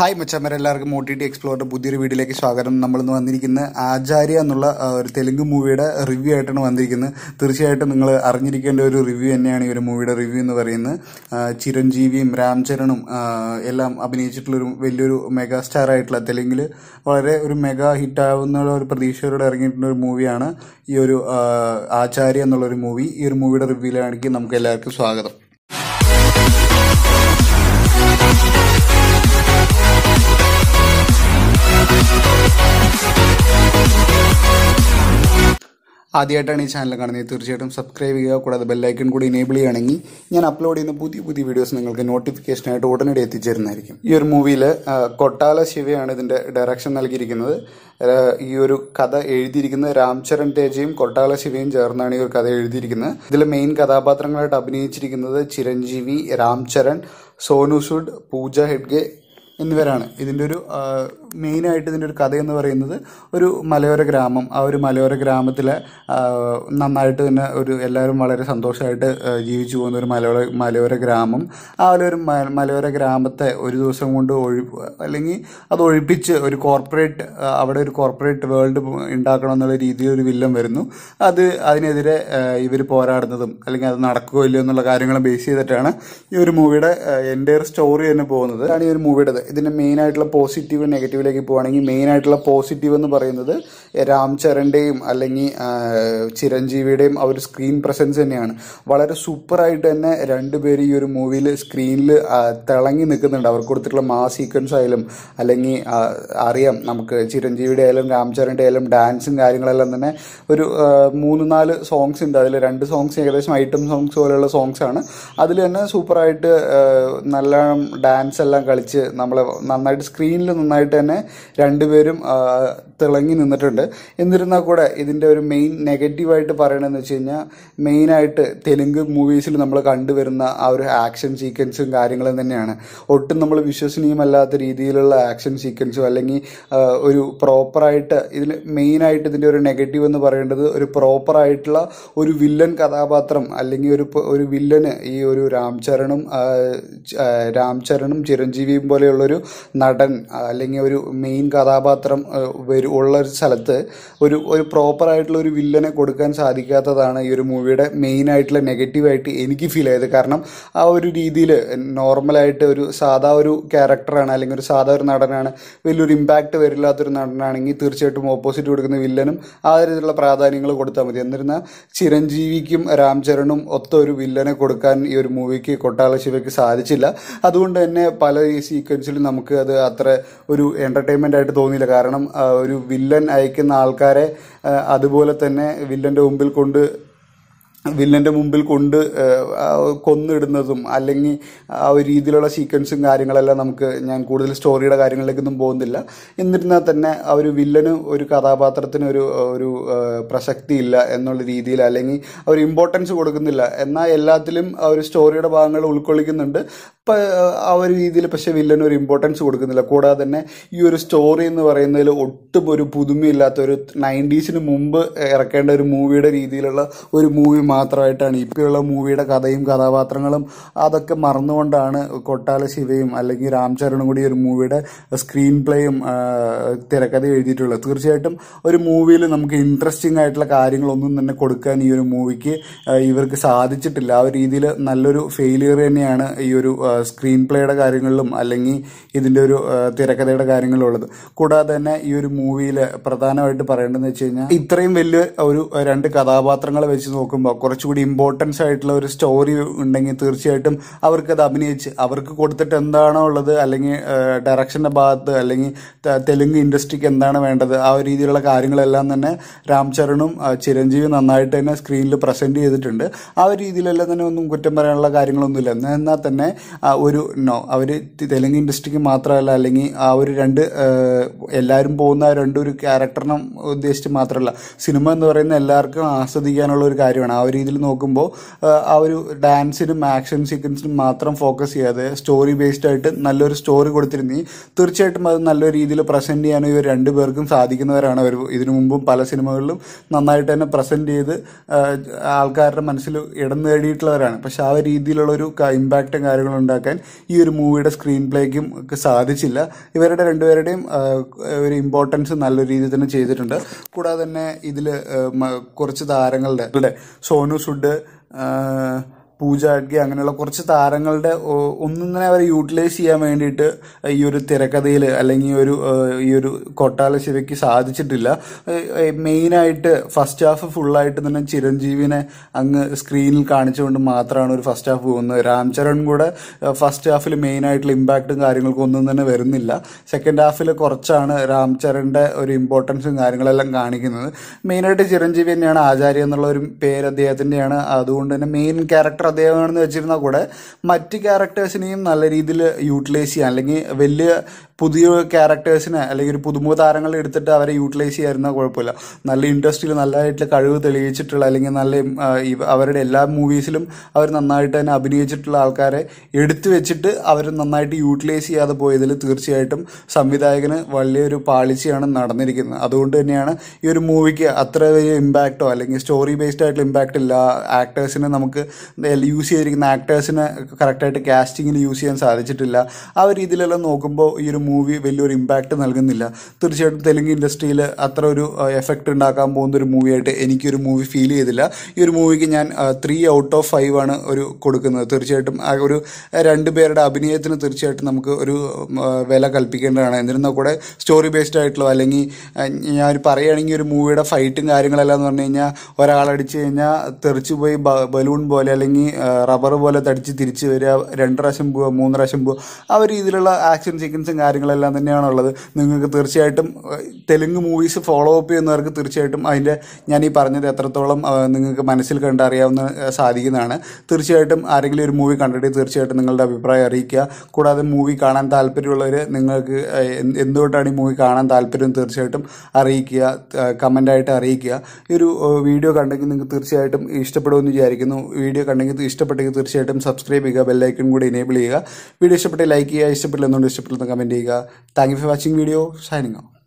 hi മച്ചമ്മരെല്ലാവർക്കും O T T എക്സ്പ്ലോറിൻ്റെ പുതിയൊരു വീഡിയോയിലേക്ക് സ്വാഗതം നമ്മളിന്ന് വന്നിരിക്കുന്ന ആചാര്യ എന്നുള്ള ഒരു തെലുങ്ക് മൂവിയുടെ റിവ്യൂ ആയിട്ടാണ് വന്നിരിക്കുന്നത് തീർച്ചയായിട്ടും നിങ്ങൾ അറിഞ്ഞിരിക്കേണ്ട ഒരു റിവ്യൂ തന്നെയാണ് ഈ ഒരു മൂവിയുടെ റിവ്യൂ എന്ന് പറയുന്നത് ചിരഞ്ജീവിയും രാംചരണും എല്ലാം അഭിനയിച്ചിട്ടുള്ളൊരു വലിയൊരു മെഗാ സ്റ്റാർ ആയിട്ടുള്ള തെലുങ്കിൽ വളരെ ഒരു മെഗാ ഹിറ്റാവുന്ന ഒരു പ്രതീക്ഷയോടെ ഇറങ്ങിയിട്ടുള്ള ഒരു മൂവിയാണ് ഈ ഒരു ആചാര്യ എന്നുള്ളൊരു മൂവി ഈ ഒരു മൂവിയുടെ റിവ്യൂയിലാണെങ്കിൽ നമുക്ക് എല്ലാവർക്കും സ്വാഗതം ആദ്യമായിട്ടാണ് ഈ ചാനൽ കാണുന്നത് തീർച്ചയായിട്ടും സബ്സ്ക്രൈബ് ചെയ്യുക കൂടാതെ ബെല്ലൈക്കൺ കൂടി എനേബിൾ ചെയ്യുകയാണെങ്കിൽ ഞാൻ അപ്ലോഡ് ചെയ്യുന്ന പുതിയ പുതിയ വീഡിയോസ് നിങ്ങൾക്ക് നോട്ടിഫിക്കേഷനായിട്ട് ഉടനടി എത്തിച്ചേരുന്നതായിരിക്കും ഈ ഒരു മൂവിയിൽ കൊട്ടാല ശിവയാണ് ഇതിൻ്റെ ഡയറക്ഷൻ നൽകിയിരിക്കുന്നത് ഈ ഒരു കഥ എഴുതിയിരിക്കുന്നത് രാംചരൺ തേജയും കൊട്ടാല ശിവയും ചേർന്നാണ് ഈ ഒരു കഥ എഴുതിയിരിക്കുന്നത് ഇതിലെ മെയിൻ കഥാപാത്രങ്ങളായിട്ട് അഭിനയിച്ചിരിക്കുന്നത് ചിരഞ്ജീവി രാംചരൺ സോനു സുഡ് പൂജ ഹെഡ്ഗെ എന്നിവരാണ് ഇതിൻ്റെ ഒരു മെയിനായിട്ട് ഇതിൻ്റെ ഒരു കഥയെന്ന് പറയുന്നത് ഒരു മലയോര ഗ്രാമം ആ ഒരു മലയോര ഗ്രാമത്തിലെ നന്നായിട്ട് തന്നെ ഒരു എല്ലാവരും വളരെ സന്തോഷമായിട്ട് ജീവിച്ചു പോകുന്ന ഒരു മലയോര മലയോര ഗ്രാമം ആ ഒരു മലയോര ഗ്രാമത്തെ ഒരു ദിവസം കൊണ്ട് ഒഴി അല്ലെങ്കിൽ അത് ഒഴിപ്പിച്ച് ഒരു കോർപ്പറേറ്റ് അവിടെ ഒരു കോർപ്പറേറ്റ് വേൾഡ് ഉണ്ടാക്കണം എന്നുള്ള രീതിയിൽ ഒരു വില്ലൻ വരുന്നു അത് അതിനെതിരെ ഇവർ പോരാടുന്നതും അല്ലെങ്കിൽ അത് നടക്കുകയോ ഇല്ലയോ എന്നുള്ള കാര്യങ്ങളും ബേസ് ചെയ്തിട്ടാണ് ഈ ഒരു മൂവിയുടെ എൻ്റെ സ്റ്റോറി തന്നെ പോകുന്നത് ആണ് ഈ ഒരു മൂവിയുടെ ഇതിൻ്റെ മെയിൻ ആയിട്ടുള്ള പോസിറ്റീവ് നെഗറ്റീവ് നെഗറ്റീവിലേക്ക് പോവുകയാണെങ്കിൽ മെയിനായിട്ടുള്ള പോസിറ്റീവ് എന്ന് പറയുന്നത് രാം ചരൻ്റെയും അല്ലെങ്കിൽ ചിരഞ്ജീവിയുടെയും ആ ഒരു സ്ക്രീൻ പ്രസൻസ് തന്നെയാണ് വളരെ സൂപ്പറായിട്ട് തന്നെ രണ്ടുപേരും ഈ ഒരു മൂവിയിൽ സ്ക്രീനിൽ തിളങ്ങി നിൽക്കുന്നുണ്ട് അവർക്ക് കൊടുത്തിട്ടുള്ള മാ സീക്വൻസ് ആയാലും അല്ലെങ്കിൽ അറിയാം നമുക്ക് ചിരഞ്ജീവിയുടെ ആയാലും രാം ചരൻ്റെ ആയാലും ഡാൻസും കാര്യങ്ങളെല്ലാം തന്നെ ഒരു മൂന്ന് നാല് സോങ്സ് ഉണ്ട് അതിൽ രണ്ട് സോങ്സ് ഏകദേശം ഐറ്റം സോങ്സ് പോലെയുള്ള സോങ്സ് ആണ് അതിൽ തന്നെ സൂപ്പറായിട്ട് നല്ല ഡാൻസ് എല്ലാം കളിച്ച് നമ്മളെ നന്നായിട്ട് സ്ക്രീനിൽ നന്നായിട്ട് തന്നെ തന്നെ രണ്ടുപേരും തിളങ്ങി നിന്നിട്ടുണ്ട് എന്നിരുന്നാൽ കൂടെ ഇതിൻ്റെ ഒരു മെയിൻ നെഗറ്റീവായിട്ട് പറയണമെന്ന് വെച്ച് കഴിഞ്ഞാൽ മെയിനായിട്ട് തെലുങ്ക് മൂവീസിൽ നമ്മൾ കണ്ടുവരുന്ന ആ ഒരു ആക്ഷൻ സീക്വൻസും കാര്യങ്ങളും തന്നെയാണ് ഒട്ടും നമ്മൾ വിശ്വസനീയമല്ലാത്ത രീതിയിലുള്ള ആക്ഷൻ സീക്വൻസും അല്ലെങ്കിൽ ഒരു പ്രോപ്പറായിട്ട് ഇതിൽ മെയിനായിട്ട് ഇതിൻ്റെ ഒരു നെഗറ്റീവ് എന്ന് പറയേണ്ടത് ഒരു പ്രോപ്പറായിട്ടുള്ള ഒരു വില്ലൻ കഥാപാത്രം അല്ലെങ്കിൽ ഒരു ഒരു വില്ലന് ഈ ഒരു രാംചരണും രാംചരണും ചിരഞ്ജീവിയും പോലെയുള്ളൊരു നടൻ അല്ലെങ്കിൽ ഒരു മെയിൻ കഥാപാത്രം ഉള്ള ഒരു സ്ഥലത്ത് ഒരു ഒരു പ്രോപ്പറായിട്ടുള്ള ഒരു വില്ലനെ കൊടുക്കാൻ സാധിക്കാത്തതാണ് ഈ ഒരു മൂവിയുടെ മെയിൻ ആയിട്ടുള്ള നെഗറ്റീവായിട്ട് എനിക്ക് ഫീൽ ചെയ്തത് കാരണം ആ ഒരു രീതിയിൽ നോർമലായിട്ട് ഒരു സാധാ ഒരു ക്യാരക്ടറാണ് അല്ലെങ്കിൽ ഒരു സാധാ ഒരു നടനാണ് വലിയൊരു ഇമ്പാക്റ്റ് വരില്ലാത്തൊരു നടനാണെങ്കിൽ തീർച്ചയായിട്ടും ഓപ്പോസിറ്റ് കൊടുക്കുന്ന വില്ലനും ആ രീതിയിലുള്ള പ്രാധാന്യങ്ങൾ കൊടുത്താൽ മതി എന്നിരുന്നാൽ ചിരഞ്ജീവിക്കും രാം ചരണും ഒത്ത ഒരു വില്ലനെ കൊടുക്കാൻ ഈ ഒരു മൂവിക്ക് കൊട്ടാള ശിവയ്ക്ക് സാധിച്ചില്ല അതുകൊണ്ട് തന്നെ പല ഈ സീക്വൻസിലും നമുക്ക് അത് അത്ര ഒരു എന്റർടൈൻമെന്റ് ആയിട്ട് തോന്നിയില്ല കാരണം ഒരു വില്ലൻ അയക്കുന്ന ആൾക്കാരെ അതുപോലെ തന്നെ വില്ലന്റെ മുമ്പിൽ കൊണ്ട് വില്ലന്റെ മുമ്പിൽ കൊണ്ട് കൊന്നിടുന്നതും അല്ലെങ്കിൽ ആ ഒരു രീതിയിലുള്ള സീക്വൻസും കാര്യങ്ങളെല്ലാം നമുക്ക് ഞാൻ കൂടുതൽ സ്റ്റോറിയുടെ കാര്യങ്ങളിലേക്കൊന്നും പോകുന്നില്ല എന്നിരുന്നാൽ തന്നെ ആ ഒരു വില്ലന് ഒരു കഥാപാത്രത്തിന് ഒരു ഒരു പ്രസക്തി ഇല്ല എന്നുള്ള രീതിയിൽ അല്ലെങ്കിൽ ഒരു ഇമ്പോർട്ടൻസ് കൊടുക്കുന്നില്ല എന്നാൽ എല്ലാത്തിലും ആ ഒരു സ്റ്റോറിയുടെ ഭാഗങ്ങൾ ഉൾക്കൊള്ളിക്കുന്നുണ്ട് ആ ഒരു രീതിയിൽ പക്ഷേ വില്ലന് ഒരു ഇമ്പോർട്ടൻസ് കൊടുക്കുന്നില്ല കൂടാതെ തന്നെ ഈ ഒരു സ്റ്റോറി എന്ന് പറയുന്നതിൽ ഒട്ടും ഒരു പുതുമയില്ലാത്ത ഒരു നയൻറ്റീസിന് മുമ്പ് ഇറക്കേണ്ട ഒരു മൂവിയുടെ രീതിയിലുള്ള ഒരു മൂവി മാത്രമായിട്ടാണ് ഇപ്പോഴുള്ള മൂവിയുടെ കഥയും കഥാപാത്രങ്ങളും അതൊക്കെ മറന്നുകൊണ്ടാണ് കൊട്ടാല ശിവയും അല്ലെങ്കിൽ ചരണും കൂടി ഒരു മൂവിയുടെ സ്ക്രീൻ പ്ലേയും തിരക്കഥ എഴുതിയിട്ടുള്ളത് തീർച്ചയായിട്ടും ഒരു മൂവിയിൽ നമുക്ക് ഇൻട്രസ്റ്റിംഗ് ആയിട്ടുള്ള കാര്യങ്ങളൊന്നും തന്നെ കൊടുക്കാൻ ഈ ഒരു മൂവിക്ക് ഇവർക്ക് സാധിച്ചിട്ടില്ല ആ ഒരു രീതിയിൽ നല്ലൊരു ഫെയിലിയർ തന്നെയാണ് ഈ ഒരു സ്ക്രീൻ പ്ലേയുടെ കാര്യങ്ങളിലും അല്ലെങ്കിൽ ഇതിൻ്റെ ഒരു തിരക്കഥയുടെ ഉള്ളത് കൂടാതെ തന്നെ ഈ ഒരു മൂവിയിൽ പ്രധാനമായിട്ട് പറയേണ്ടതെന്ന് വെച്ച് കഴിഞ്ഞാൽ ഇത്രയും വലിയ ഒരു രണ്ട് കഥാപാത്രങ്ങളെ വെച്ച് നോക്കുമ്പോൾ കുറച്ചുകൂടി ഇമ്പോർട്ടൻസ് ആയിട്ടുള്ള ഒരു സ്റ്റോറി ഉണ്ടെങ്കിൽ തീർച്ചയായിട്ടും അവർക്കത് അഭിനയിച്ച് അവർക്ക് കൊടുത്തിട്ട് എന്താണോ ഉള്ളത് അല്ലെങ്കിൽ ഡയറക്ഷൻ്റെ ഭാഗത്ത് അല്ലെങ്കിൽ തെലുങ്ക് ഇൻഡസ്ട്രിക്ക് എന്താണ് വേണ്ടത് ആ ഒരു രീതിയിലുള്ള കാര്യങ്ങളെല്ലാം തന്നെ രാം ചരണും ചിരഞ്ജീവി നന്നായിട്ട് തന്നെ സ്ക്രീനിൽ പ്രസൻറ്റ് ചെയ്തിട്ടുണ്ട് ആ ഒരു രീതിയിലെല്ലാം തന്നെ ഒന്നും കുറ്റം പറയാനുള്ള കാര്യങ്ങളൊന്നുമില്ല എന്നാൽ തന്നെ ഒരു നോ അവർ തെലുങ്ക് ഇൻഡസ്ട്രിക്ക് മാത്രമല്ല അല്ലെങ്കിൽ ആ ഒരു രണ്ട് എല്ലാവരും പോകുന്ന ആ രണ്ടൊരു ക്യാരക്ടറിനെ ഉദ്ദേശിച്ച് മാത്രമല്ല സിനിമ എന്ന് പറയുന്ന എല്ലാവർക്കും ആസ്വദിക്കാനുള്ള ഒരു കാര്യമാണ് ആ ഒരു രീതിയിൽ നോക്കുമ്പോൾ ആ ഒരു ഡാൻസിനും ആക്ഷൻ സീക്വൻസിനും മാത്രം ഫോക്കസ് ചെയ്യാതെ സ്റ്റോറി ബേസ്ഡ് ആയിട്ട് നല്ലൊരു സ്റ്റോറി കൊടുത്തിരുന്നെങ്കിൽ തീർച്ചയായിട്ടും അത് നല്ല രീതിയിൽ പ്രസൻറ്റ് ചെയ്യാനും ഇവർ പേർക്കും സാധിക്കുന്നവരാണ് അവർ ഇതിനു മുമ്പും പല സിനിമകളിലും നന്നായിട്ട് തന്നെ പ്രസൻറ്റ് ചെയ്ത് ആൾക്കാരുടെ മനസ്സിൽ ഇടം നേടിയിട്ടുള്ളവരാണ് പക്ഷെ ആ രീതിയിലുള്ള ഒരു ഇമ്പാക്റ്റും കാര്യങ്ങളുണ്ട് ഉണ്ടാക്കാൻ ഈ ഒരു മൂവിയുടെ സ്ക്രീൻ പ്ലേക്കും ഒക്കെ സാധിച്ചില്ല ഇവരുടെ രണ്ടുപേരുടെയും ഒരു ഇമ്പോർട്ടൻസ് നല്ല രീതിയിൽ തന്നെ ചെയ്തിട്ടുണ്ട് കൂടാതെ തന്നെ ഇതിൽ കുറച്ച് താരങ്ങളുടെ സോനു സുഡ് പൂജ അഡ്ഗെ അങ്ങനെയുള്ള കുറച്ച് താരങ്ങളുടെ തന്നെ അവരെ യൂട്ടിലൈസ് ചെയ്യാൻ വേണ്ടിയിട്ട് ഈ ഒരു തിരക്കഥയിൽ അല്ലെങ്കിൽ ഒരു ഈ ഒരു കൊട്ടാല ശിവയ്ക്ക് സാധിച്ചിട്ടില്ല മെയിനായിട്ട് ഫസ്റ്റ് ഹാഫ് ഫുള്ളായിട്ട് തന്നെ ചിരഞ്ജീവിനെ അങ്ങ് സ്ക്രീനിൽ കാണിച്ചുകൊണ്ട് മാത്രമാണ് ഒരു ഫസ്റ്റ് ഹാഫ് പോകുന്നത് രാം ചരൺ കൂടെ ഫസ്റ്റ് ഹാഫിൽ മെയിനായിട്ടുള്ള ഇമ്പാക്റ്റും കാര്യങ്ങൾക്കും ഒന്നും തന്നെ വരുന്നില്ല സെക്കൻഡ് ഹാഫിൽ കുറച്ചാണ് രാം ചരണിൻ്റെ ഒരു ഇമ്പോർട്ടൻസും കാര്യങ്ങളെല്ലാം കാണിക്കുന്നത് മെയിനായിട്ട് ചിരഞ്ജീവി തന്നെയാണ് ആചാര്യ എന്നുള്ള ഒരു പേര് അദ്ദേഹത്തിൻ്റെയാണ് അതുകൊണ്ട് തന്നെ മെയിൻ ക്യാരക്ടർ ശ്രദ്ധേയമാണെന്ന് വെച്ചിരുന്നാൽ കൂടെ മറ്റ് ക്യാരക്ടേഴ്സിനെയും നല്ല രീതിയിൽ യൂട്ടിലൈസ് ചെയ്യാൻ അല്ലെങ്കിൽ വലിയ പുതിയ ക്യാരക്ടേഴ്സിനെ അല്ലെങ്കിൽ ഒരു പുതുമുഖ താരങ്ങളെ എടുത്തിട്ട് അവരെ യൂട്ടിലൈസ് ചെയ്യാതിരുന്നാൽ കുഴപ്പമില്ല നല്ല ഇൻഡസ്ട്രിയിൽ നല്ലതായിട്ട് കഴിവ് തെളിയിച്ചിട്ടുള്ള അല്ലെങ്കിൽ നല്ല അവരുടെ എല്ലാ മൂവീസിലും അവർ നന്നായിട്ട് തന്നെ അഭിനയിച്ചിട്ടുള്ള ആൾക്കാരെ എടുത്തു വെച്ചിട്ട് അവർ നന്നായിട്ട് യൂട്ടിലൈസ് ചെയ്യാതെ പോയതിൽ തീർച്ചയായിട്ടും സംവിധായകന് വലിയൊരു പാളിച്ചയാണ് നടന്നിരിക്കുന്നത് അതുകൊണ്ട് തന്നെയാണ് ഈ ഒരു മൂവിക്ക് അത്ര വലിയ ഇമ്പാക്റ്റോ അല്ലെങ്കിൽ സ്റ്റോറി ബേസ്ഡ് ആയിട്ടുള്ള ഇമ്പാക്റ്റ് ഇല്ല ആക്ടേഴ്സിനെ നമുക്ക് യൂസ് ചെയ്തിരിക്കുന്ന ആക്ടേഴ്സിന് കറക്റ്റായിട്ട് കാസ്റ്റിങ്ങിൽ യൂസ് ചെയ്യാൻ സാധിച്ചിട്ടില്ല ആ ഒരു രീതിയിലെല്ലാം നോക്കുമ്പോൾ ഈ ഒരു മൂവി വലിയൊരു ഇമ്പാക്റ്റ് നൽകുന്നില്ല തീർച്ചയായിട്ടും തെലുങ്ക് ഇൻഡസ്ട്രിയിൽ അത്ര ഒരു എഫക്റ്റ് ഉണ്ടാക്കാൻ പോകുന്ന ഒരു മൂവിയായിട്ട് എനിക്കൊരു മൂവി ഫീൽ ചെയ്തില്ല ഈ ഒരു മൂവിക്ക് ഞാൻ ത്രീ ഔട്ട് ഓഫ് ഫൈവ് ആണ് ഒരു കൊടുക്കുന്നത് തീർച്ചയായിട്ടും ആ ഒരു രണ്ട് പേരുടെ അഭിനയത്തിന് തീർച്ചയായിട്ടും നമുക്ക് ഒരു വില കൽപ്പിക്കേണ്ടതാണ് എന്നിരുന്നാൽ കൂടെ സ്റ്റോറി ബേസ്ഡ് ആയിട്ടുള്ള അല്ലെങ്കിൽ ഞാൻ പറയുകയാണെങ്കിൽ ഒരു മൂവിയുടെ ഫൈറ്റും കാര്യങ്ങളെല്ലാം എന്ന് പറഞ്ഞു കഴിഞ്ഞാൽ ഒരാളടിച്ച് കഴിഞ്ഞാൽ തെറിച്ചു പോയി ബലൂൺ പോലെ അല്ലെങ്കിൽ റബ്ബർ പോലെ തടിച്ച് തിരിച്ച് വരിക രണ്ട് പ്രാവശ്യം പോവുക മൂന്ന് പ്രാവശ്യം പോവുക ആ ഒരു രീതിയിലുള്ള ആക്ഷൻ സീക്വൻസും കാര്യങ്ങളെല്ലാം തന്നെയാണുള്ളത് നിങ്ങൾക്ക് തീർച്ചയായിട്ടും തെലുങ്ക് മൂവീസ് ഫോളോ അപ്പ് ചെയ്യുന്നവർക്ക് തീർച്ചയായിട്ടും അതിൻ്റെ ഞാൻ ഈ പറഞ്ഞത് എത്രത്തോളം നിങ്ങൾക്ക് മനസ്സിൽ കണ്ടറിയാവുന്ന സാധിക്കുന്നതാണ് തീർച്ചയായിട്ടും ആരെങ്കിലും ഒരു മൂവി കണ്ടിട്ട് തീർച്ചയായിട്ടും നിങ്ങളുടെ അഭിപ്രായം അറിയിക്കുക കൂടാതെ മൂവി കാണാൻ താല്പര്യമുള്ളവർ നിങ്ങൾക്ക് എന്തുകൊണ്ടാണ് ഈ മൂവി കാണാൻ താല്പര്യം തീർച്ചയായിട്ടും അറിയിക്കുക കമൻ്റായിട്ട് അറിയിക്കുക ഈ ഒരു വീഡിയോ കണ്ടെങ്കിൽ നിങ്ങൾക്ക് തീർച്ചയായിട്ടും ഇഷ്ടപ്പെടുമെന്ന് വിചാരിക്കുന്നു വീഡിയോ കണ്ടെങ്കിൽ ഇത് ഇഷ്ടപ്പെട്ടെങ്കിൽ തീർച്ചയായിട്ടും സബ്സ്ക്രൈബ് ചെയ്യുക ബെല്ലൈക്കൺ കൂടി എനേബിൾ ചെയ്യുക വീഡിയോ ഇഷ്ടപ്പെട്ടെങ്കിൽ ലൈക്ക് ചെയ്യുക ഇഷ്ടപ്പെട്ടില്ല എന്നുകൊണ്ട് ഇഷ്ടപ്പെട്ടില്ലെന്ന് കമൻറ്റ് ചെയ്യുക thank you for watching video shining